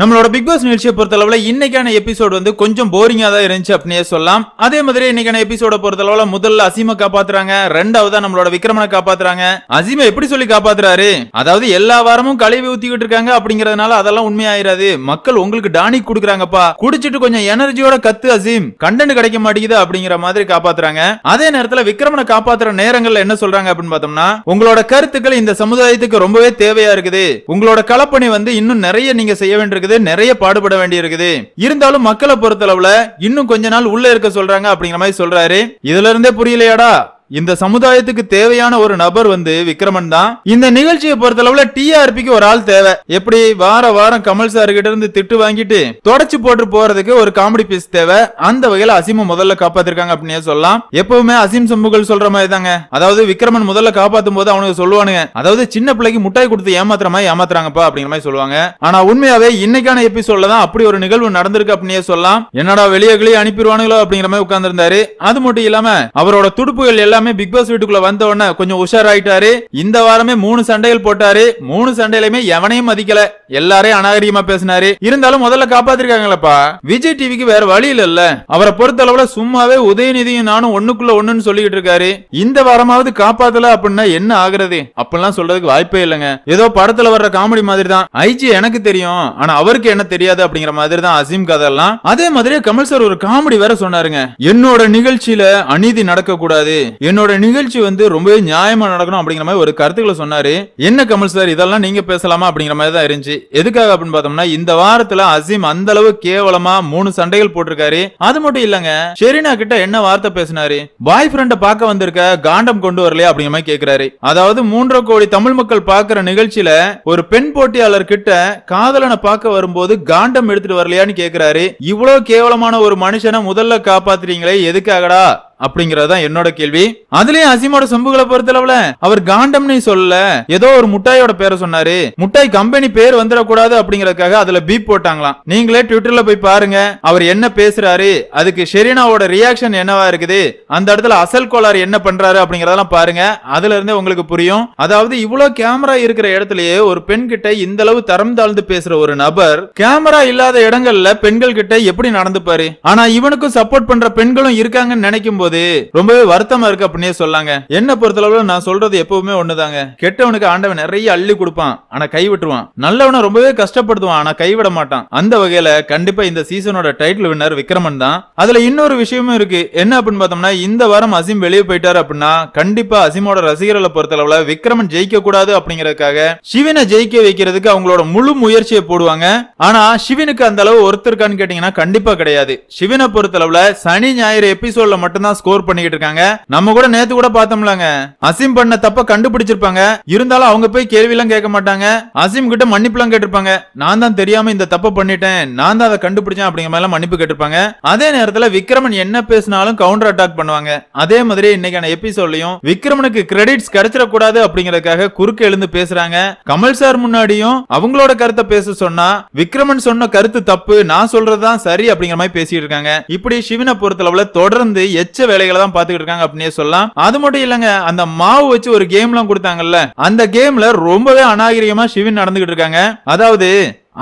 நம்மளோட big pass நிகழ்ச்சியை பொறுத்தளவில் இன்னைக்கான எபிசோடு வந்து கொஞ்சம் போரிங்கா தான் இருந்துச்சு அப்படின்னே சொல்லலாம் அதே மாதிரி இன்னைக்கான எபிசோட பொறுத்தளவுல முதல்ல அசீமை காப்பாத்துறாங்க ரெண்டாவதா நம்மளோட விக்ரமனை காப்பாத்துறாங்க அசீமை எப்படி சொல்லி காப்பாத்துறாரு அதாவது எல்லா வாரமும் கழுவி ஊத்திக்கிட்டு இருக்காங்க அப்படிங்கறதுனால அதெல்லாம் உண்மையாயிராது மக்கள் உங்களுக்கு டானி கொடுக்குறாங்கப்பா குடிச்சிட்டு கொஞ்சம் எனர்ஜியோட கத்து அசீம் கண்டென்ட் கிடைக்க மாட்டேங்குது அப்படிங்கிற மாதிரி காப்பாத்துறாங்க அதே நேரத்துல விக்ரமனை காப்பாத்துற நேரங்கள்ல என்ன சொல்றாங்க அப்படின்னு பார்த்தோம்னா உங்களோட கருத்துக்கள் இந்த சமுதாயத்துக்கு ரொம்பவே தேவையா இருக்குது உங்களோட கலப்பணி வந்து இன்னும் நிறைய நீங்க செய்ய வேண்டிய இருக்குது நிறைய பாடுபட வேண்டி இருக்குது இருந்தாலும் மக்களை பொறுத்தளவுல இன்னும் கொஞ்ச நாள் உள்ள இருக்க சொல்றாங்க அப்படிங்கிற மாதிரி சொல்றாரு இதுல இருந்தே புரியலையாடா இந்த சமுதாயத்துக்கு தேவையான ஒரு நபர் வந்து விக்ரமன் தான் இந்த நிகழ்ச்சியை பொறுத்தளவுல டிஆர்பிக்கு ஒரு ஆள் தேவை எப்படி வார வாரம் கமல் சார் கிட்ட இருந்து திட்டு வாங்கிட்டு தொடச்சு போட்டு போறதுக்கு ஒரு காமெடி பீஸ் தேவை அந்த வகையில அசிம முதல்ல காப்பாத்திருக்காங்க அப்படின்னு சொல்லலாம் எப்பவுமே அசிம் சம்புகள் சொல்ற மாதிரி தாங்க அதாவது விக்ரமன் முதல்ல காப்பாத்தும் போது அவனுக்கு சொல்லுவானுங்க அதாவது சின்ன பிள்ளைக்கு முட்டாய் கொடுத்து ஏமாத்துற மாதிரி ஏமாத்துறாங்கப்பா அப்படிங்கிற மாதிரி சொல்லுவாங்க ஆனா உண்மையாவே இன்னைக்கான எபிசோட்ல தான் அப்படி ஒரு நிகழ்வு நடந்திருக்கு அப்படின்னே சொல்லலாம் என்னடா வெளியே கிளியே அனுப்பிடுவானுங்களோ அப்படிங்கிற மாதிரி உட்கார்ந்து இருந்தாரு அது மட்டும் இல்லாம அவரோட துடுப்புகள் எல்லாம் எல்லாமே பிக் பாஸ் வீட்டுக்குள்ள வந்த உடனே கொஞ்சம் உஷாராயிட்டாரு இந்த வாரமே மூணு சண்டைகள் போட்டாரு மூணு சண்டையிலுமே எவனையும் மதிக்கல எல்லாரையும் அநாகரிகமா பேசினாரு இருந்தாலும் முதல்ல காப்பாத்திருக்காங்களப்பா விஜய் டிவிக்கு வேற வழி இல்ல அவரை பொறுத்த அளவுல சும்மாவே உதயநிதியும் நானும் ஒண்ணுக்குள்ள ஒண்ணுன்னு சொல்லிக்கிட்டு இருக்காரு இந்த வாரமாவது காப்பாத்தல அப்படின்னா என்ன ஆகுறது அப்படிலாம் சொல்றதுக்கு வாய்ப்பே இல்லைங்க ஏதோ படத்துல வர்ற காமெடி மாதிரி தான் ஐஜி எனக்கு தெரியும் ஆனா அவருக்கு என்ன தெரியாது அப்படிங்கிற மாதிரி தான் அசீம் கதெல்லாம் அதே மாதிரியே கமல் சார் ஒரு காமெடி வேற சொன்னாருங்க என்னோட நிகழ்ச்சியில அநீதி நடக்க கூடாது என்னோட நிகழ்ச்சி வந்து ரொம்பவே நியாயமா நடக்கணும் அப்படிங்கிற மாதிரி ஒரு கருத்துக்களை சொன்னாரு என்ன கமல் சார் இதெல்லாம் நீங்க பேசலாமா அப்படிங்கிற மாதிரி தான் இருந்துச்சு எதுக்காக அப்படின்னு பார்த்தோம்னா இந்த வாரத்துல அசீம் அந்த அளவு கேவலமா மூணு சண்டைகள் போட்டிருக்காரு அது மட்டும் இல்லங்க ஷெரீனா கிட்ட என்ன வார்த்தை பேசினாரு பாய் ஃப்ரெண்ட பார்க்க வந்திருக்க காண்டம் கொண்டு வரலையா அப்படிங்கிற மாதிரி கேக்குறாரு அதாவது மூன்றரை கோடி தமிழ் மக்கள் பாக்குற நிகழ்ச்சியில ஒரு பெண் போட்டியாளர் கிட்ட காதலனை பார்க்க வரும்போது காண்டம் எடுத்துட்டு வரலையான்னு கேக்குறாரு இவ்வளவு கேவலமான ஒரு மனுஷனை முதல்ல காப்பாத்துறீங்களே எதுக்காகடா அப்படிங்கறதுதான் என்னோட கேள்வி அதுலயும் அசீமோட சொம்புகளை பொறுத்தளவுல அவர் காண்டம்னு சொல்லல ஏதோ ஒரு முட்டாயோட பேரை சொன்னாரு முட்டாய் கம்பெனி பேர் வந்துடக்கூடாது அப்படிங்கறதுக்காக அதுல பீப் போட்டாங்களாம் நீங்களே ட்விட்டர்ல போய் பாருங்க அவர் என்ன பேசுறாரு அதுக்கு ஷெரீனாவோட ரியாக்ஷன் என்னவா இருக்குது அந்த இடத்துல அசல் கோளாறு என்ன பண்றாரு அப்படிங்கறதெல்லாம் பாருங்க அதுல இருந்தே உங்களுக்கு புரியும் அதாவது இவ்வளவு கேமரா இருக்கிற இடத்துலயே ஒரு பெண் கிட்ட இந்த அளவு தரம் தாழ்ந்து பேசுற ஒரு நபர் கேமரா இல்லாத இடங்கள்ல பெண்கள் கிட்ட எப்படி நடந்துப்பாரு ஆனா இவனுக்கும் சப்போர்ட் பண்ற பெண்களும் இருக்காங்கன்னு நினைக்கும் போது போது ரொம்பவே வருத்தமா இருக்கு அப்படின்னே சொல்லாங்க என்ன பொறுத்தளவுல நான் சொல்றது எப்பவுமே ஒண்ணுதாங்க கெட்டவனுக்கு ஆண்டவன் நிறைய அள்ளி கொடுப்பான் ஆனா விட்டுருவான் நல்லவனை ரொம்பவே கஷ்டப்படுத்துவான் ஆனா கைவிட மாட்டான் அந்த வகையில கண்டிப்பா இந்த சீசனோட டைட்டில் வின்னர் விக்ரமன் தான் அதுல இன்னொரு விஷயமும் இருக்கு என்ன அப்படின்னு பார்த்தோம்னா இந்த வாரம் அசிம் வெளியே போயிட்டாரு அப்படின்னா கண்டிப்பா அசிமோட ரசிகர்களை பொறுத்தளவுல விக்ரமன் ஜெயிக்க கூடாது அப்படிங்கறதுக்காக சிவனை ஜெயிக்க வைக்கிறதுக்கு அவங்களோட முழு முயற்சியை போடுவாங்க ஆனா சிவனுக்கு அந்த அளவு ஒருத்தருக்கான்னு கேட்டீங்கன்னா கண்டிப்பா கிடையாது சிவனை பொறுத்தளவுல சனி ஞாயிறு எபிசோட்ல மட்டும்தான் ஸ்கோர் பண்ணிட்டு இருக்காங்க நம்ம கூட நேத்து கூட பார்த்தோம்லங்க அசிம் பண்ண தப்ப கண்டுபிடிச்சிருப்பாங்க இருந்தாலும் அவங்க போய் கேள்வி எல்லாம் கேட்க மாட்டாங்க அசிம் கிட்ட மன்னிப்பு எல்லாம் கேட்டிருப்பாங்க நான் தான் தெரியாம இந்த தப்ப பண்ணிட்டேன் நான் தான் அதை கண்டுபிடிச்சேன் அப்படிங்கிற மாதிரி மன்னிப்பு கேட்டிருப்பாங்க அதே நேரத்துல விக்ரமன் என்ன பேசினாலும் கவுண்டர் அட்டாக் பண்ணுவாங்க அதே மாதிரி இன்னைக்கான எபிசோட்லயும் விக்ரமனுக்கு கிரெடிட்ஸ் கிடைச்சிடக்கூடாது அப்படிங்கறதுக்காக குறுக்கு எழுந்து பேசுறாங்க கமல் சார் முன்னாடியும் அவங்களோட கருத்தை பேச சொன்னா விக்ரமன் சொன்ன கருத்து தப்பு நான் சொல்றதுதான் சரி அப்படிங்கிற மாதிரி பேசிட்டு இருக்காங்க இப்படி சிவனை பொறுத்தளவுல தொடர்ந்து எச்ச வேலைகளை தான் பாத்துக்கிட்டு இருக்காங்க அப்படின்னே சொல்லலாம் அது மட்டும் இல்லங்க அந்த மாவு வச்சு ஒரு கேம் எல்லாம் கொடுத்தாங்கல்ல அந்த கேம்ல ரொம்பவே அநாகரிகமா சிவின் நடந்துகிட்டு இருக்காங்க அதாவது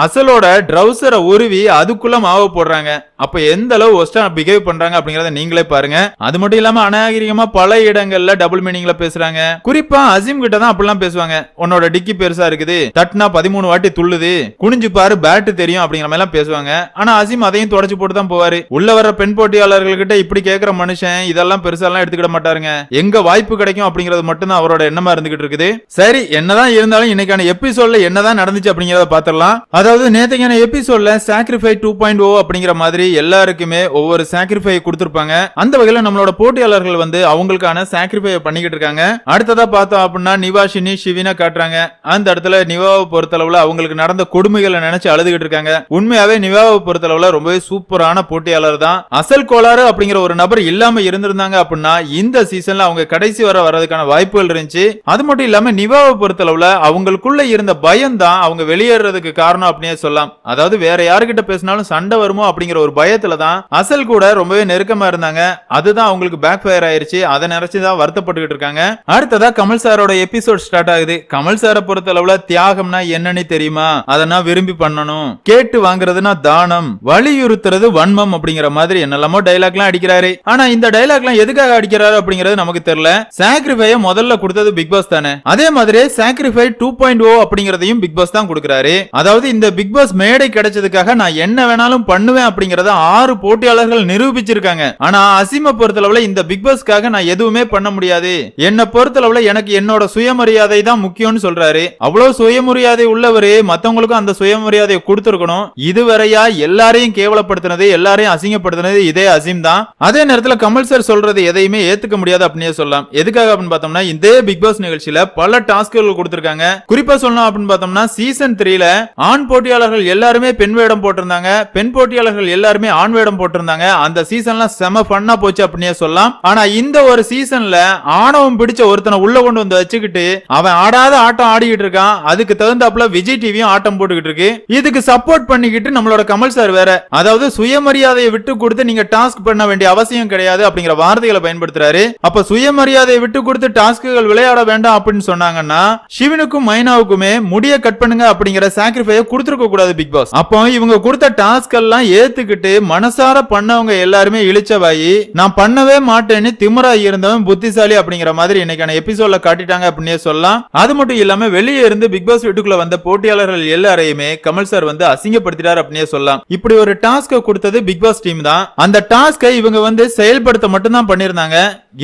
அசலோட ட்ரௌசரை உருவி அதுக்குள்ள மாவு போடுறாங்க அப்ப எந்த அளவு ஒஸ்டா பிஹேவ் பண்றாங்க அப்படிங்கறத நீங்களே பாருங்க அது மட்டும் இல்லாம அநாகரிகமா பல இடங்கள்ல டபுள் மீனிங்ல பேசுறாங்க குறிப்பா அசிம் கிட்ட தான் அப்படிலாம் பேசுவாங்க உன்னோட டிக்கி பெருசா இருக்குது தட்டுனா பதிமூணு வாட்டி துள்ளுது குனிஞ்சு பாரு பேட்டு தெரியும் அப்படிங்கிற மாதிரி எல்லாம் பேசுவாங்க ஆனா அசிம் அதையும் தொடச்சு போட்டு தான் போவாரு உள்ள வர பெண் போட்டியாளர்கள் கிட்ட இப்படி கேக்குற மனுஷன் இதெல்லாம் பெருசாலாம் எடுத்துக்கிட மாட்டாருங்க எங்க வாய்ப்பு கிடைக்கும் அப்படிங்கறது மட்டும்தான் அவரோட எண்ணமா இருந்துகிட்டு இருக்குது சரி என்னதான் இருந்தாலும் இன்னைக்கான எபிசோட்ல என்னதான் நடந்துச்சு அப்படிங்கறத பாத்திரலாம் அதாவது நேத்தையான எபிசோட்ல சாக்ரிஃபை டூ பாயிண்ட் ஓ அப்படிங்கிற மாதிரி எல்லாருக்குமே ஒவ்வொரு சாக்ரிஃபை கொடுத்திருப்பாங்க அந்த வகையில நம்மளோட போட்டியாளர்கள் வந்து அவங்களுக்கான சாக்ரிஃபை பண்ணிக்கிட்டு இருக்காங்க அடுத்ததா பார்த்தோம் அப்படின்னா நிவாஷினி சிவினா காட்டுறாங்க அந்த இடத்துல நிவாவை பொறுத்தளவுல அவங்களுக்கு நடந்த கொடுமைகளை நினைச்சு அழுதுகிட்டு இருக்காங்க உண்மையாவே நிவாவை பொறுத்தளவுல ரொம்பவே சூப்பரான போட்டியாளர் தான் அசல் கோளாறு அப்படிங்கிற ஒரு நபர் இல்லாம இருந்திருந்தாங்க அப்படின்னா இந்த சீசன்ல அவங்க கடைசி வர வர்றதுக்கான வாய்ப்புகள் இருந்துச்சு அது மட்டும் இல்லாம நிவாவை பொறுத்தளவுல அவங்களுக்குள்ள இருந்த பயம் தான் அவங்க வெளியேறதுக்கு காரணம் அப்படின்னே சொல்லலாம் அதாவது வேற யாருக்கிட்ட பேசினாலும் சண்டை வருமோ அப்படிங்கிற ஒரு பயத்துல தான் அசல் கூட ரொம்பவே நெருக்கமா இருந்தாங்க அதுதான் அவங்களுக்கு பேக் ஃபயர் ஆயிருச்சு அதை நினைச்சு தான் வருத்தப்பட்டுக்கிட்டு இருக்காங்க அடுத்ததா கமல் சாரோட எபிசோட் ஸ்டார்ட் ஆகுது கமல் சாரை பொறுத்த அளவுல தியாகம்னா என்னன்னு தெரியுமா அதெல்லாம் விரும்பி பண்ணணும் கேட்டு வாங்குறதுனா தானம் வலியுறுத்துறது வன்மம் அப்படிங்கிற மாதிரி என்னெல்லாமோ டைலாக் எல்லாம் அடிக்கிறாரு ஆனா இந்த டைலாக் எல்லாம் எதுக்காக அடிக்கிறாரு அப்படிங்கிறது நமக்கு தெரியல சாக்ரிஃபை முதல்ல கொடுத்தது பிக் பாஸ் தானே அதே மாதிரி sacrifice two point oh oh அப்படிங்கறதையும் பிக் பாஸ் தான் கொடுக்கிறாரு அதாவது இந்த பிக் பாஸ் மேடை கிடைச்சதுக்காக நான் என்ன வேணாலும் பண்ணுவேன் அப்படிங்கறத ஆறு போட்டியாளர்கள் நிரூபிச்சிருக்காங்க ஆனா அசிம பொறுத்தளவுல இந்த பிக் பாஸ்க்காக நான் எதுவுமே பண்ண முடியாது என்ன பொறுத்தளவுல எனக்கு என்னோட சுயமரியாதை தான் முக்கியம்னு சொல்றாரு அவ்வளவு சுயமரியாதை உள்ளவரு மத்தவங்களுக்கும் அந்த சுயமரியாதையை கொடுத்துருக்கணும் இதுவரையா எல்லாரையும் கேவலப்படுத்தினது எல்லாரையும் அசிங்கப்படுத்தினது இதே அசிம் தான் அதே நேரத்துல கமல் சார் சொல்றது எதையுமே ஏத்துக்க முடியாது அப்படின்னே சொல்லலாம் எதுக்காக அப்படின்னு பார்த்தோம்னா இதே பிக் பாஸ் நிகழ்ச்சியில பல டாஸ்க்குகள் கொடுத்திருக்காங்க குறிப்பா சொல்லணும் அப்படின்னு பார்த்தோம்னா சீசன் த்ரீல ஆண் போட்டியாளர்கள் எல்லாருமே பெண் வேடம் போட்டிருந்தாங்க பெண் போட்டியாளர்கள் எல்லாருமே ஆண் வேடம் போட்டிருந்தாங்க அந்த சீசன்லாம் செம பண்ணா போச்சு அப்படின்னே சொல்லலாம் ஆனா இந்த ஒரு சீசன்ல ஆணவம் பிடிச்ச ஒருத்தனை உள்ள கொண்டு வந்து வச்சுக்கிட்டு அவன் ஆடாத ஆட்டம் ஆடிக்கிட்டு இருக்கான் அதுக்கு தகுந்தாப்புல விஜய் டிவியும் ஆட்டம் போட்டுக்கிட்டு இருக்கு இதுக்கு சப்போர்ட் பண்ணிக்கிட்டு நம்மளோட கமல் சார் வேற அதாவது சுயமரியாதையை விட்டு கொடுத்து நீங்க டாஸ்க் பண்ண வேண்டிய அவசியம் கிடையாது அப்படிங்கிற வார்த்தைகளை பயன்படுத்துறாரு அப்ப சுயமரியாதையை விட்டு கொடுத்து டாஸ்க்குகள் விளையாட வேண்டாம் அப்படின்னு சொன்னாங்கன்னா சிவனுக்கும் மைனாவுக்குமே முடிய கட் பண்ணுங்க அப்படிங்கிற சாக்ரிஃபை கொடுத்துருக்க கூடாது பிக் பாஸ் அப்போ இவங்க கொடுத்த டாஸ்க் எல்லாம் ஏத்துக்கிட்டு மனசார பண்ணவங்க எல்லாருமே இழிச்சவாயி நான் பண்ணவே மாட்டேன்னு திமுறா இருந்தவன் புத்திசாலி அப்படிங்கிற மாதிரி இன்னைக்கான எபிசோட்ல காட்டிட்டாங்க அப்படின்னே சொல்லலாம் அது மட்டும் இல்லாம வெளியே இருந்து பிக் பாஸ் வீட்டுக்குள்ள வந்த போட்டியாளர்கள் எல்லாரையுமே கமல் சார் வந்து அசிங்கப்படுத்திட்டார் அப்படின்னே சொல்லலாம் இப்படி ஒரு டாஸ்க கொடுத்தது பிக் பாஸ் டீம் தான் அந்த டாஸ்கை இவங்க வந்து செயல்படுத்த மட்டும்தான் பண்ணிருந்தாங்க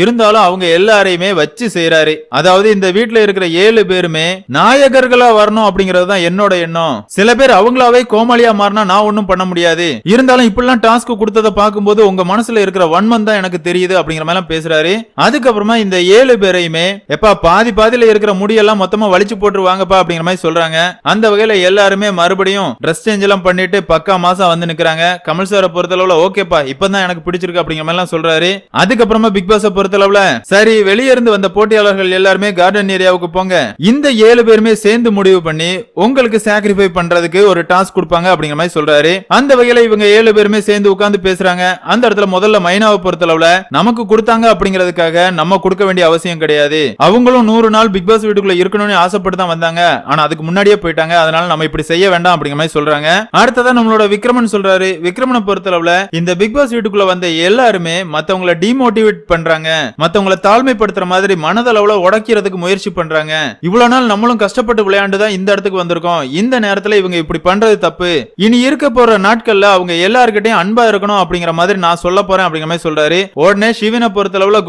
இருந்தாலும் அவங்க எல்லாரையுமே வச்சு செய்யறாரு அதாவது இந்த வீட்டுல இருக்கிற ஏழு பேருமே நாயகர்களா வரணும் அப்படிங்கறது தான் என்னோட எண்ணம் சில சில பேர் அவங்களாவே கோமாளியா மாறினா நான் ஒண்ணும் பண்ண முடியாது இருந்தாலும் இப்படிலாம் டாஸ்க் கொடுத்ததை பார்க்கும்போது உங்க மனசுல இருக்கிற வன்மம் தான் எனக்கு தெரியுது அப்படிங்கிற மாதிரி பேசுறாரு அதுக்கப்புறமா இந்த ஏழு பேரையுமே எப்பா பாதி பாதியில இருக்கிற முடியெல்லாம் மொத்தமா வலிச்சு போட்டுருவாங்கப்பா அப்படிங்கிற மாதிரி சொல்றாங்க அந்த வகையில எல்லாருமே மறுபடியும் ட்ரெஸ் சேஞ்ச் எல்லாம் பண்ணிட்டு பக்கா மாசம் வந்து நிக்கிறாங்க கமல் சாரை பொறுத்தளவுல ஓகேப்பா இப்பதான் எனக்கு பிடிச்சிருக்கு அப்படிங்கிற மாதிரி எல்லாம் சொல்றாரு அதுக்கப்புறமா பிக் பாஸ் பொறுத்தளவுல சரி வெளியே இருந்து வந்த போட்டியாளர்கள் எல்லாருமே கார்டன் ஏரியாவுக்கு போங்க இந்த ஏழு பேருமே சேர்ந்து முடிவு பண்ணி உங்களுக்கு சாக்ரிஃபை பண்ற பண்றதுக்கு ஒரு டாஸ்க் கொடுப்பாங்க அப்படிங்கிற மாதிரி சொல்றாரு அந்த வகையில இவங்க ஏழு பேருமே சேர்ந்து உட்கார்ந்து பேசுறாங்க அந்த இடத்துல முதல்ல மைனாவை பொறுத்தளவுல நமக்கு கொடுத்தாங்க அப்படிங்கிறதுக்காக நம்ம கொடுக்க வேண்டிய அவசியம் கிடையாது அவங்களும் நூறு நாள் பிக் பாஸ் வீட்டுக்குள்ள இருக்கணும்னு ஆசைப்பட்டு தான் வந்தாங்க ஆனா அதுக்கு முன்னாடியே போயிட்டாங்க அதனால நம்ம இப்படி செய்ய வேண்டாம் அப்படிங்கிற மாதிரி சொல்றாங்க அடுத்ததா நம்மளோட விக்ரமன் சொல்றாரு விக்ரமனை பொறுத்தளவுல இந்த பிக் பாஸ் வீட்டுக்குள்ள வந்த எல்லாருமே மத்தவங்களை டிமோட்டிவேட் பண்றாங்க மத்தவங்களை தாழ்மைப்படுத்துற மாதிரி மனதளவுல உடைக்கிறதுக்கு முயற்சி பண்றாங்க இவ்வளவு நாள் நம்மளும் கஷ்டப்பட்டு விளையாண்டுதான் இந்த இடத்துக்கு வந்திருக்கோம் இந்த நேரத்துல இவங்க இப்படி பண்றது தப்பு இனி இருக்க போற நாட்கள்ல அவங்க எல்லாருக்கிட்டையும் அன்பா இருக்கணும் அப்படிங்கிற மாதிரி நான் சொல்ல போறேன் அப்படிங்கிற மாதிரி சொல்றாரு உடனே சிவனை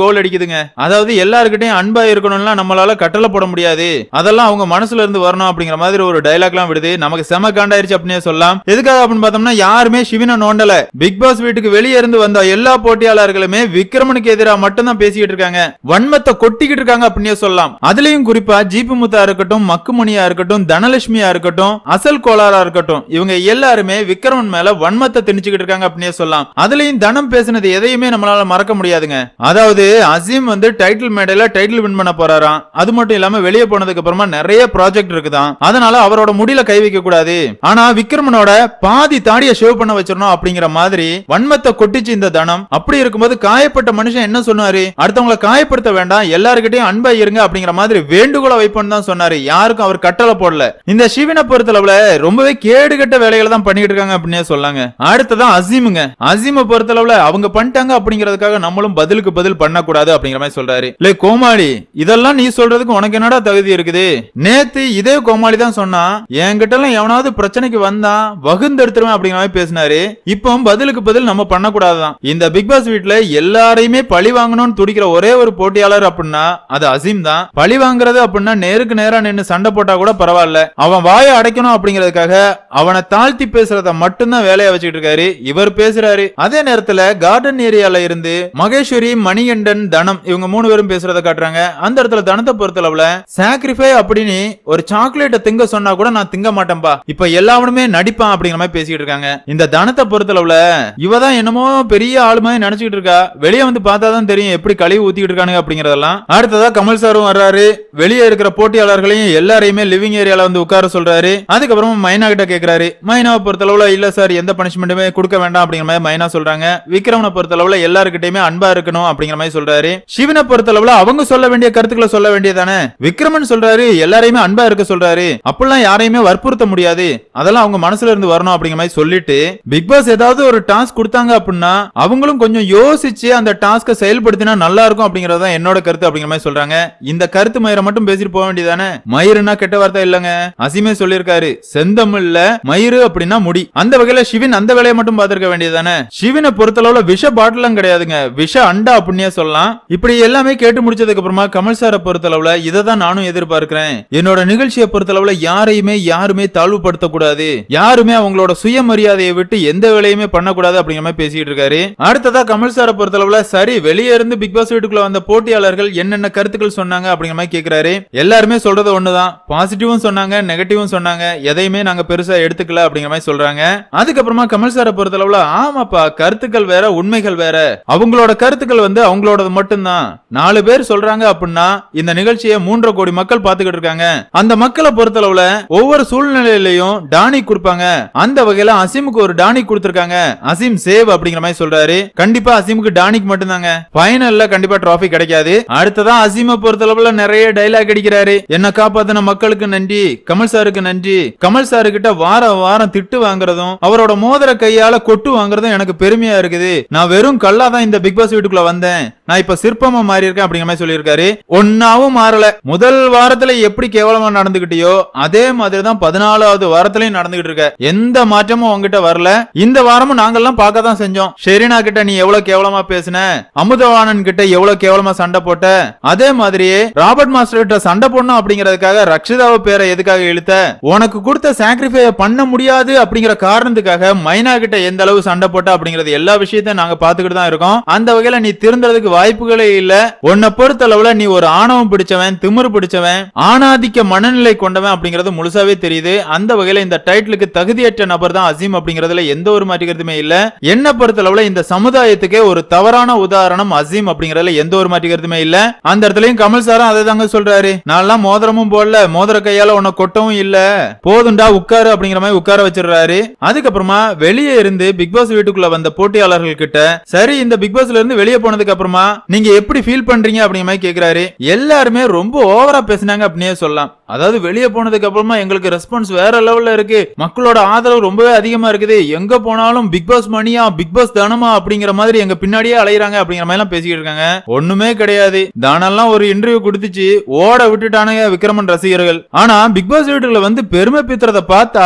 கோல் அடிக்குதுங்க அதாவது எல்லாருக்கிட்டையும் அன்பா நம்மளால கட்டளை போட முடியாது அதெல்லாம் அவங்க மனசுல இருந்து வரணும் அப்படிங்கிற மாதிரி ஒரு டைலாக் எல்லாம் விடுது நமக்கு செம காண்டாயிருச்சு அப்படின்னு சொல்லலாம் எதுக்காக அப்படின்னு பார்த்தோம்னா யாருமே சிவனை நோண்டல பிக் பாஸ் வீட்டுக்கு வெளியே இருந்து வந்த எல்லா போட்டியாளர்களுமே விக்ரமனுக்கு எதிராக மட்டும் தான் பேசிக்கிட்டு இருக்காங்க வன்மத்தை கொட்டிக்கிட்டு இருக்காங்க அப்படின்னு சொல்லலாம் அதுலயும் குறிப்பா ஜிபி முத்தா இருக்கட்டும் மக்குமணியா இருக்கட்டும் தனலட்சுமியா இருக்கட்டும் அசல் உடல் கோளாறா இருக்கட்டும் இவங்க எல்லாருமே விக்ரமன் மேல வன்மத்தை திணிச்சுக்கிட்டு இருக்காங்க அப்படின்னே சொல்லலாம் அதுலயும் தனம் பேசினது எதையுமே நம்மளால மறக்க முடியாதுங்க அதாவது அசீம் வந்து டைட்டில் மேடையில டைட்டில் வின் பண்ண போறாராம் அது மட்டும் இல்லாம வெளியே போனதுக்கு அப்புறமா நிறைய ப்ராஜெக்ட் இருக்குதான் அதனால அவரோட முடியல கை வைக்க கூடாது ஆனா விக்ரமனோட பாதி தாடிய ஷேவ் பண்ண வச்சிடணும் அப்படிங்கிற மாதிரி வன்மத்தை கொட்டிச்சு இந்த தனம் அப்படி இருக்கும்போது காயப்பட்ட மனுஷன் என்ன சொன்னாரு அடுத்தவங்களை காயப்படுத்த வேண்டாம் எல்லாருக்கிட்டையும் அன்பா இருங்க அப்படிங்கிற மாதிரி வேண்டுகோளை வைப்போம்னு தான் சொன்னாரு யாருக்கும் அவர் கட்டளை போடல இந்த சிவனை பொறுத்தளவுல ரொம்பவே கட்ட வேலைகளை தான் பண்ணிட்டு இருக்காங்க அப்படின்னே சொல்லாங்க அடுத்ததான் அசீமுங்க அசீமை பொறுத்தளவுல அவங்க பண்ணிட்டாங்க அப்படிங்கறதுக்காக நம்மளும் பதிலுக்கு பதில் பண்ணக்கூடாது அப்படிங்கிற மாதிரி சொல்றாரு இல்ல கோமாளி இதெல்லாம் நீ சொல்றதுக்கு உனக்கு என்னடா தகுதி இருக்குது நேத்து இதே கோமாளி தான் சொன்னா என்கிட்ட எல்லாம் எவனாவது பிரச்சனைக்கு வந்தா வகுந்து அப்படிங்கிற மாதிரி பேசினாரு இப்போ பதிலுக்கு பதில் நம்ம பண்ணக்கூடாதுதான் இந்த பிக் பாஸ் வீட்டுல எல்லாரையுமே பழி வாங்கணும்னு துடிக்கிற ஒரே ஒரு போட்டியாளர் அப்படின்னா அது அசீம் தான் பழி வாங்குறது அப்படின்னா நேருக்கு நேரா நின்று சண்டை போட்டா கூட பரவாயில்ல அவன் வாயை அடைக்கணும் அப்படிங்கிற அப்படிங்கிறதுக்காக அவனை தாழ்த்தி பேசுறத மட்டும்தான் வேலையா வச்சுக்கிட்டு இருக்காரு இவர் பேசுறாரு அதே நேரத்துல கார்டன் ஏரியால இருந்து மகேஸ்வரி மணிகண்டன் தனம் இவங்க மூணு பேரும் பேசுறத காட்டுறாங்க அந்த இடத்துல தனத்தை பொறுத்தளவுல சாக்ரிஃபை அப்படின்னு ஒரு சாக்லேட்டை திங்க சொன்னா கூட நான் திங்க மாட்டேன்பா இப்ப எல்லாவனுமே நடிப்பான் அப்படிங்கிற மாதிரி பேசிக்கிட்டு இருக்காங்க இந்த தனத்தை பொறுத்தளவுல இவ தான் என்னமோ பெரிய ஆளு மாதிரி நினைச்சுக்கிட்டு இருக்கா வெளியே வந்து பார்த்தா தான் தெரியும் எப்படி கழிவு ஊத்திக்கிட்டு இருக்கானுங்க அப்படிங்கறதெல்லாம் அடுத்ததா கமல் சாரும் வர்றாரு வெளியே இருக்கிற போட்டியாளர்களையும் எல்லாரையுமே லிவிங் ஏரியால வந்து உட்கார சொல்றாரு அதுக்கப்புறம் அதுக்கப்புறம் மைனா கிட்ட கேட்கிறாரு மைனாவை பொறுத்தளவுல இல்ல சார் எந்த பனிஷ்மெண்ட்டுமே கொடுக்க வேண்டாம் அப்படிங்கிற மாதிரி மைனா சொல்றாங்க விக்ரமனை பொறுத்தளவுல எல்லாருக்கிட்டயுமே அன்பா இருக்கணும் அப்படிங்கிற மாதிரி சொல்றாரு சிவனை பொறுத்தளவுல அவங்க சொல்ல வேண்டிய கருத்துக்களை சொல்ல வேண்டியதானே விக்ரமன் சொல்றாரு எல்லாரையுமே அன்பா இருக்க சொல்றாரு அப்படிலாம் யாரையுமே வற்புறுத்த முடியாது அதெல்லாம் அவங்க மனசுல இருந்து வரணும் அப்படிங்கிற மாதிரி சொல்லிட்டு பிக் பாஸ் ஏதாவது ஒரு டாஸ்க் கொடுத்தாங்க அப்படின்னா அவங்களும் கொஞ்சம் யோசிச்சு அந்த டாஸ்கை செயல்படுத்தினா நல்லா இருக்கும் அப்படிங்கறத என்னோட கருத்து அப்படிங்கிற மாதிரி சொல்றாங்க இந்த கருத்து மயிரை மட்டும் பேசிட்டு போக வேண்டியதானே மயிருன்னா கெட்ட வார்த்தை இல்லங்க அசிமே சொல்லியிருக்காரு செந்தமிழ்ல மயிறு அப்படின்னா முடி அந்த வகையில சிவின் அந்த வேலையை மட்டும் பார்த்திருக்க வேண்டியதானே சிவினை பொறுத்தளவுல விஷ பாட்டிலும் கிடையாதுங்க விஷ அண்டா அப்படின்னே சொல்லலாம் இப்படி எல்லாமே கேட்டு முடிச்சதுக்கு அப்புறமா கமல் சாரை பொறுத்தளவுல இதை தான் நானும் எதிர்பார்க்கிறேன் என்னோட நிகழ்ச்சியை பொறுத்தளவுல யாரையுமே யாருமே தாழ்வுபடுத்த கூடாது யாருமே அவங்களோட சுயமரியாதையை விட்டு எந்த வேலையுமே பண்ணக்கூடாது அப்படிங்கிற மாதிரி பேசிட்டு இருக்காரு அடுத்ததா கமல் சாரை பொறுத்தளவுல சரி வெளியே இருந்து பிக் பாஸ் வீட்டுக்குள்ள வந்த போட்டியாளர்கள் என்னென்ன கருத்துக்கள் சொன்னாங்க அப்படிங்கிற மாதிரி கேட்கிறாரு எல்லாருமே சொல்றது ஒண்ணுதான் பாசிட்டிவும் சொன்னாங்க நெகட்டிவும் சொன்னாங்க எதையும் எதையுமே நாங்க பெருசா எடுத்துக்கல அப்படிங்கிற மாதிரி சொல்றாங்க அதுக்கப்புறமா கமல் சார பொறுத்த அளவுல ஆமாப்பா கருத்துக்கள் வேற உண்மைகள் வேற அவங்களோட கருத்துக்கள் வந்து அவங்களோட மட்டும்தான் நாலு பேர் சொல்றாங்க அப்படின்னா இந்த நிகழ்ச்சியை மூன்றரை கோடி மக்கள் பாத்துக்கிட்டு இருக்காங்க அந்த மக்களை பொறுத்த அளவுல ஒவ்வொரு சூழ்நிலையிலையும் டானி கொடுப்பாங்க அந்த வகையில அசிமுக்கு ஒரு டானி கொடுத்திருக்காங்க அசிம் சேவ் அப்படிங்கிற மாதிரி சொல்றாரு கண்டிப்பா அசிமுக்கு டானிக்கு மட்டும்தாங்க பைனல்ல கண்டிப்பா டிராஃபி கிடைக்காது அடுத்ததான் அடுத்ததா பொறுத்த அளவுல நிறைய டைலாக் அடிக்கிறாரு என்ன காப்பாத்தின மக்களுக்கு நன்றி கமல் சாருக்கு நன்றி கமல் கமல் சாரு கிட்ட வார வாரம் திட்டு வாங்குறதும் அவரோட மோதிர கையால கொட்டு வாங்குறதும் எனக்கு பெருமையா இருக்குது நான் வெறும் கல்லா தான் இந்த பிக் பாஸ் வீட்டுக்குள்ள வந்தேன் நான் இப்ப சிற்பமா மாறி இருக்கேன் அப்படிங்கிற மாதிரி சொல்லியிருக்காரு ஒன்னாவும் மாறல முதல் வாரத்துல எப்படி கேவலமா நடந்துகிட்டியோ அதே மாதிரிதான் பதினாலாவது வாரத்திலயும் நடந்துகிட்டு இருக்க எந்த மாற்றமும் உங்ககிட்ட வரல இந்த வாரமும் நாங்கெல்லாம் பார்க்க தான் செஞ்சோம் ஷெரினா கிட்ட நீ எவ்வளவு கேவலமா பேசின அமுதவாணன் கிட்ட எவ்வளவு கேவலமா சண்டை போட்ட அதே மாதிரியே ராபர்ட் மாஸ்டர் கிட்ட சண்டை போடணும் அப்படிங்கறதுக்காக ரக்ஷிதாவை பேரை எதுக்காக இழுத்த உனக்கு கொடுத்த பணத்தை சாக்ரிஃபை பண்ண முடியாது அப்படிங்கிற காரணத்துக்காக மைனா கிட்ட எந்த அளவு சண்டை போட்ட அப்படிங்கறது எல்லா விஷயத்தையும் நாங்க பாத்துக்கிட்டு தான் இருக்கோம் அந்த வகையில நீ திருந்துறதுக்கு வாய்ப்புகளே இல்ல உன்னை பொறுத்த அளவுல நீ ஒரு ஆணவம் பிடிச்சவன் திமிரு பிடிச்சவன் ஆணாதிக்க மனநிலை கொண்டவன் அப்படிங்கறது முழுசாவே தெரியுது அந்த வகையில இந்த டைட்டிலுக்கு தகுதியற்ற நபர் தான் அசீம் அப்படிங்கறதுல எந்த ஒரு மாற்றிக்கிறதுமே இல்ல என்ன பொறுத்த அளவுல இந்த சமுதாயத்துக்கே ஒரு தவறான உதாரணம் அசீம் அப்படிங்கறதுல எந்த ஒரு மாற்றிக்கிறதுமே இல்ல அந்த இடத்துலயும் கமல் சாரும் அதை தாங்க சொல்றாரு நான் எல்லாம் மோதிரமும் போடல மோதிர கையால உன்னை கொட்டவும் இல்ல போதும் போதுண்டா உட்காரு அப்படிங்கிற மாதிரி உட்கார வச்சிருக்காரு அதுக்கப்புறமா வெளியே இருந்து பிக் பாஸ் வீட்டுக்குள்ள வந்த போட்டியாளர்கள் கிட்ட சரி இந்த பிக் பாஸ்ல இருந்து வெளியே போனதுக்கு அப்புறமா நீங்க எப்படி ஃபீல் பண்றீங்க அப்படிங்கிற மாதிரி கேக்குறாரு எல்லாருமே ரொம்ப ஓவரா பேசினாங்க அப்படின்னே சொல்லலாம் அதாவது வெளியே போனதுக்கு அப்புறமா எங்களுக்கு ரெஸ்பான்ஸ் வேற லெவல்ல இருக்கு மக்களோட ஆதரவு ரொம்பவே அதிகமா இருக்குது எங்க போனாலும் பிக் பாஸ் மணியா பிக் பாஸ் தானமா அப்படிங்கிற மாதிரி எங்க பின்னாடியே அலையிறாங்க அப்படிங்கிற மாதிரி எல்லாம் பேசிக்கிட்டு இருக்காங்க ஒண்ணுமே கிடையாது தானெல்லாம் ஒரு இன்டர்வியூ கொடுத்துச்சு ஓட விட்டுட்டானுங்க விக்ரமன் ரசிகர்கள் ஆனா பிக் பாஸ் வீட்டுல வந்து பெருமை நிறுத்துறத பார்த்தா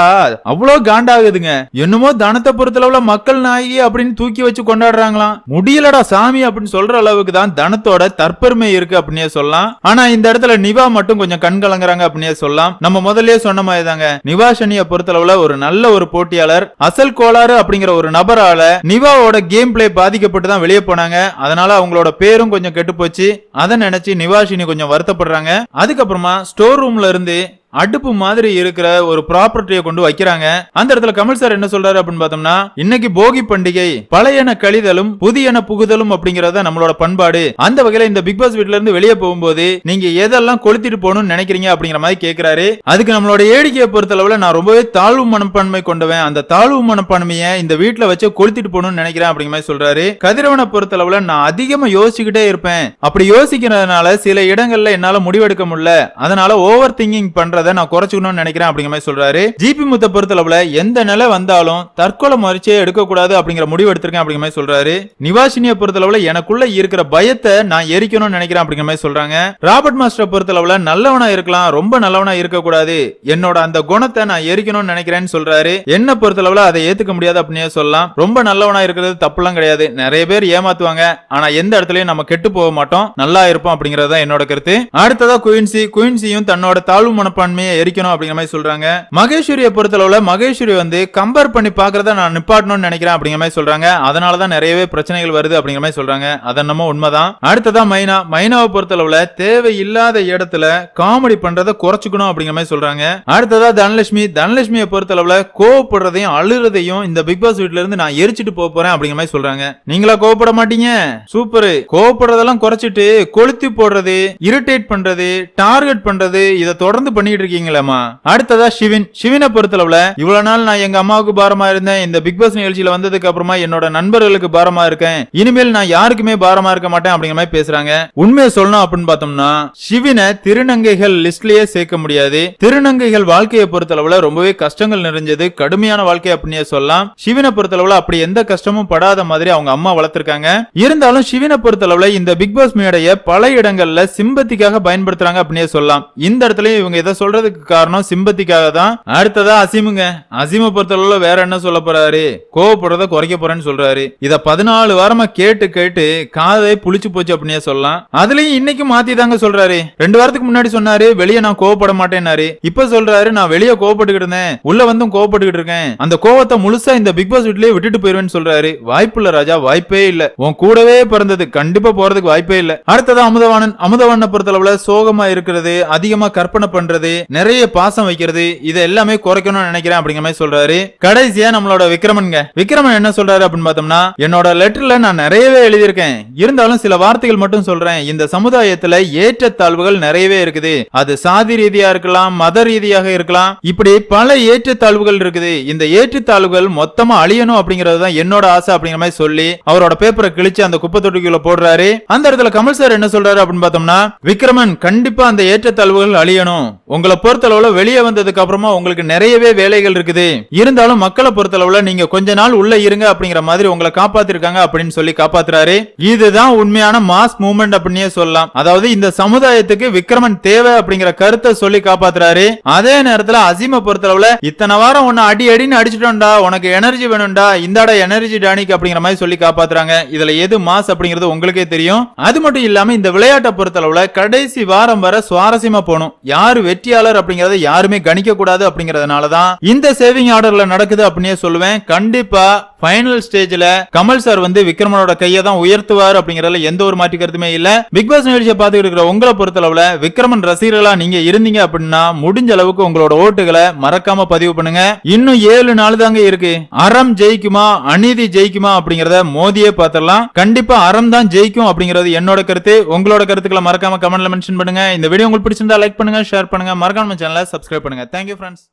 அவ்வளவு காண்டாகுதுங்க என்னமோ தனத்தை பொறுத்தளவுல மக்கள் நாயகி அப்படின்னு தூக்கி வச்சு கொண்டாடுறாங்களாம் முடியலடா சாமி அப்படின்னு சொல்ற அளவுக்கு தான் தனத்தோட தற்பெருமை இருக்கு அப்படின்னே சொல்லலாம் ஆனா இந்த இடத்துல நிவா மட்டும் கொஞ்சம் கண் கலங்குறாங்க அப்படின்னே சொல்லலாம் நம்ம முதல்லயே சொன்ன மாதிரி தாங்க நிவா சனியை பொறுத்தளவுல ஒரு நல்ல ஒரு போட்டியாளர் அசல் கோளாறு அப்படிங்கிற ஒரு நபரால நிவாவோட கேம் பிளே பாதிக்கப்பட்டு தான் வெளியே போனாங்க அதனால அவங்களோட பேரும் கொஞ்சம் கெட்டு போச்சு அதை நினைச்சு நிவாஷினி கொஞ்சம் வருத்தப்படுறாங்க அதுக்கப்புறமா ஸ்டோர் ரூம்ல இருந்து அடுப்பு மாதிரி இருக்கிற ஒரு ப்ராப்பர்ட்டியை கொண்டு வைக்கிறாங்க அந்த இடத்துல கமல் சார் என்ன சொல்றாரு அப்படின்னு பார்த்தோம்னா இன்னைக்கு போகி பண்டிகை பழையன கழிதலும் புதியன புகுதலும் அப்படிங்கறத நம்மளோட பண்பாடு அந்த வகையில இந்த பிக் பாஸ் வீட்ல இருந்து வெளியே போகும்போது நீங்க எதெல்லாம் கொளுத்திட்டு போகணும்னு நினைக்கிறீங்க அப்படிங்கிற மாதிரி கேட்கிறாரு அதுக்கு நம்மளோட ஏடிக்கையை பொறுத்த அளவுல நான் ரொம்பவே தாழ்வு மனப்பான்மை கொண்டவன் அந்த தாழ்வு மனப்பான்மையை இந்த வீட்டுல வச்சு கொளுத்திட்டு போகணும்னு நினைக்கிறேன் அப்படிங்கிற மாதிரி சொல்றாரு கதிரவனை பொறுத்த அளவுல நான் அதிகமா யோசிச்சுக்கிட்டே இருப்பேன் அப்படி யோசிக்கிறதுனால சில இடங்கள்ல என்னால முடிவெடுக்க முடியல அதனால ஓவர் திங்கிங் பண்ற அதை நான் குறைச்சிக்கணும்னு நினைக்கிறேன் அப்படிங்கிற மாதிரி சொல்றாரு ஜிபி முத்த பொறுத்தளவுல எந்த நிலை வந்தாலும் தற்கொலை முயற்சியை எடுக்கக்கூடாது அப்படிங்கிற முடிவு எடுத்திருக்கேன் அப்படிங்கிற மாதிரி சொல்றாரு நிவாசினியை பொறுத்தளவுல எனக்குள்ள இருக்கிற பயத்தை நான் எரிக்கணும்னு நினைக்கிறேன் அப்படிங்கிற மாதிரி சொல்றாங்க ராபர்ட் மாஸ்டர் பொறுத்தளவுல நல்லவனா இருக்கலாம் ரொம்ப நல்லவனா இருக்கக்கூடாது என்னோட அந்த குணத்தை நான் எரிக்கணும்னு நினைக்கிறேன்னு சொல்றாரு என்ன பொறுத்தளவுல அதை ஏத்துக்க முடியாது அப்படின்னே சொல்லலாம் ரொம்ப நல்லவனா இருக்கிறது தப்புலாம் கிடையாது நிறைய பேர் ஏமாத்துவாங்க ஆனா எந்த இடத்துலயும் நம்ம கெட்டு போக மாட்டோம் நல்லா இருப்போம் அப்படிங்கறத என்னோட கருத்து அடுத்ததா குயின்சி குயின்சியும் தன்னோட தாழ்வு மனப்பான் தன்மையை எரிக்கணும் அப்படிங்கிற மாதிரி சொல்றாங்க மகேஸ்வரியை பொறுத்தளவுல மகேஸ்வரி வந்து கம்பேர் பண்ணி பாக்குறத நான் நிப்பாட்டணும்னு நினைக்கிறேன் அப்படிங்கிற மாதிரி சொல்றாங்க அதனாலதான் நிறையவே பிரச்சனைகள் வருது அப்படிங்கிற மாதிரி சொல்றாங்க அதனமோ உண்மைதான் அடுத்ததான் மைனா மைனாவை பொறுத்தளவுல தேவையில்லாத இடத்துல காமெடி பண்றதை குறைச்சிக்கணும் அப்படிங்கிற மாதிரி சொல்றாங்க அடுத்ததா தனலட்சுமி தனலட்சுமியை பொறுத்தளவுல கோவப்படுறதையும் அழுறதையும் இந்த பிக் பாஸ் வீட்ல இருந்து நான் எரிச்சிட்டு போக போறேன் அப்படிங்கிற மாதிரி சொல்றாங்க நீங்களா கோவப்பட மாட்டீங்க சூப்பர் கோவப்படுறதெல்லாம் குறைச்சிட்டு கொளுத்தி போடுறது இரிட்டேட் பண்றது டார்கெட் பண்றது இதை தொடர்ந்து பண்ணிட்டு பண்ணிட்டு இருக்கீங்களேமா அடுத்ததா சிவின் சிவினை பொறுத்தளவுல இவ்வளவு நாள் நான் எங்க அம்மாவுக்கு பாரமா இருந்தேன் இந்த பிக் பாஸ் நிகழ்ச்சியில வந்ததுக்கு அப்புறமா என்னோட நண்பர்களுக்கு பாரமா இருக்கேன் இனிமேல் நான் யாருக்குமே பாரமா இருக்க மாட்டேன் அப்படிங்கிற மாதிரி பேசுறாங்க உண்மையை சொல்லணும் அப்படின்னு பார்த்தோம்னா சிவினை திருநங்கைகள் லிஸ்ட்லயே சேர்க்க முடியாது திருநங்கைகள் வாழ்க்கையை பொறுத்தளவுல ரொம்பவே கஷ்டங்கள் நிறைஞ்சது கடுமையான வாழ்க்கை அப்படின்னே சொல்லலாம் சிவினை பொறுத்தளவுல அப்படி எந்த கஷ்டமும் படாத மாதிரி அவங்க அம்மா வளர்த்திருக்காங்க இருந்தாலும் சிவினை பொறுத்தளவுல இந்த பிக் பாஸ் மேடைய பல இடங்கள்ல சிம்பத்திக்காக பயன்படுத்துறாங்க அப்படின்னே சொல்லலாம் இந்த இடத்துல இவங்க இதை சொல்ல சொல்றதுக்கு காரணம் சிம்பத்திக்காக தான் அடுத்ததா அசிமுங்க அசிம பொறுத்தளவுல வேற என்ன சொல்ல போறாரு கோவப்படுறத குறைக்க போறேன்னு சொல்றாரு இத பதினாலு வாரமா கேட்டு கேட்டு காதை புளிச்சு போச்சு அப்படின்னே சொல்லலாம் அதுலயும் இன்னைக்கு மாத்தி தாங்க சொல்றாரு ரெண்டு வாரத்துக்கு முன்னாடி சொன்னாரு வெளியே நான் கோவப்பட மாட்டேன்னாரு இப்ப சொல்றாரு நான் வெளியே கோவப்பட்டுக்கிட்டு இருந்தேன் உள்ள வந்தும் கோவப்பட்டுக்கிட்டு இருக்கேன் அந்த கோவத்தை முழுசா இந்த பிக் பாஸ் வீட்லயே விட்டுட்டு போயிருவேன்னு சொல்றாரு வாய்ப்பு இல்ல ராஜா வாய்ப்பே இல்ல உன் கூடவே பிறந்தது கண்டிப்பா போறதுக்கு வாய்ப்பே இல்ல அடுத்ததா அமுதவாணன் அமுதவாணனை பொறுத்தளவுல சோகமா இருக்கிறது அதிகமா கற்பனை பண்றது நிறைய பாசம் வைக்கிறது இது எல்லாமே குறைக்கணும்னு நினைக்கிறேன் அப்படிங்கிற மாதிரி சொல்றாரு கடைசியா நம்மளோட விக்ரமனுங்க விக்ரமன் என்ன சொல்றாரு அப்படின்னு பார்த்தோம்னா என்னோட லெட்டர்ல நான் நிறையவே எழுதியிருக்கேன் இருந்தாலும் சில வார்த்தைகள் மட்டும் சொல்றேன் இந்த சமுதாயத்துல ஏற்ற தாழ்வுகள் நிறையவே இருக்குது அது சாதி ரீதியா இருக்கலாம் மத ரீதியாக இருக்கலாம் இப்படி பல ஏற்ற தாழ்வுகள் இருக்குது இந்த ஏற்ற தாழ்வுகள் மொத்தமா அழியணும் அப்படிங்கறது தான் என்னோட ஆசை அப்படிங்கிற மாதிரி சொல்லி அவரோட பேப்பரை கிழிச்சு அந்த குப்பை தொட்டிக்குள்ள போடுறாரு அந்த இடத்துல கமல் சார் என்ன சொல்றாரு அப்படின்னு பார்த்தோம்னா விக்ரமன் கண்டிப்பா அந்த ஏற்ற தாழ்வுகள் அழியணும் உங்களை பொறுத்தளவுல வெளியே வந்ததுக்கு அப்புறமா உங்களுக்கு நிறையவே வேலைகள் இருக்குது இருந்தாலும் மக்களை பொறுத்தளவுல நீங்க கொஞ்ச நாள் உள்ள இருங்க அப்படிங்கிற மாதிரி உங்களை காப்பாத்திருக்காங்க அப்படின்னு சொல்லி காப்பாத்துறாரு இதுதான் உண்மையான மாஸ் மூவ்மெண்ட் அப்படின்னே சொல்லலாம் அதாவது இந்த சமுதாயத்துக்கு விக்ரமன் தேவை அப்படிங்கிற கருத்தை சொல்லி காப்பாத்துறாரு அதே நேரத்துல அசீமை பொறுத்தளவுல இத்தனை வாரம் உன்னை அடி அடின்னு அடிச்சுட்டோம்டா உனக்கு எனர்ஜி வேணும்டா இந்தாடா எனர்ஜி டானிக் அப்படிங்கிற மாதிரி சொல்லி காப்பாத்துறாங்க இதுல எது மாஸ் அப்படிங்கறது உங்களுக்கே தெரியும் அது மட்டும் இல்லாம இந்த விளையாட்டை பொறுத்தளவுல கடைசி வாரம் வர சுவாரஸ்யமா போனோம் யாரு வெற்றி வெற்றியாளர் அப்படிங்கறத யாருமே கணிக்க கூடாது அப்படிங்கறதுனால தான் இந்த சேவிங் ஆர்டர்ல நடக்குது அப்படின்னே சொல்லுவேன் கண்டிப்பா ஃபைனல் ஸ்டேஜ்ல கமல் சார் வந்து விக்ரமனோட கையை தான் உயர்த்துவார் அப்படிங்கறதுல எந்த ஒரு மாற்றிக்கிறதுமே இல்ல பிக் பாஸ் நிகழ்ச்சியை பார்த்துட்டு இருக்கிற உங்களை பொறுத்தளவுல விக்ரமன் ரசிகர்களா நீங்க இருந்தீங்க அப்படின்னா முடிஞ்ச அளவுக்கு உங்களோட ஓட்டுகளை மறக்காம பதிவு பண்ணுங்க இன்னும் ஏழு நாள் தாங்க இருக்கு அறம் ஜெயிக்குமா அநீதி ஜெயிக்குமா அப்படிங்கறத மோதியே பார்த்திடலாம் கண்டிப்பா அறம் தான் ஜெயிக்கும் அப்படிங்கறது என்னோட கருத்து உங்களோட கருத்துக்களை மறக்காம கமெண்ட்ல மென்ஷன் பண்ணுங்க இந்த வீடியோ உங்களுக்கு பிடிச்சிருந்தா லைக் பண்ணுங்க ஷேர் பண்ணுங்க மறக்காம சேனலை சப்ஸ்கிரைப் பண்ணுங்க தேங்க்யூ ஃப்ரெண்ட்ஸ்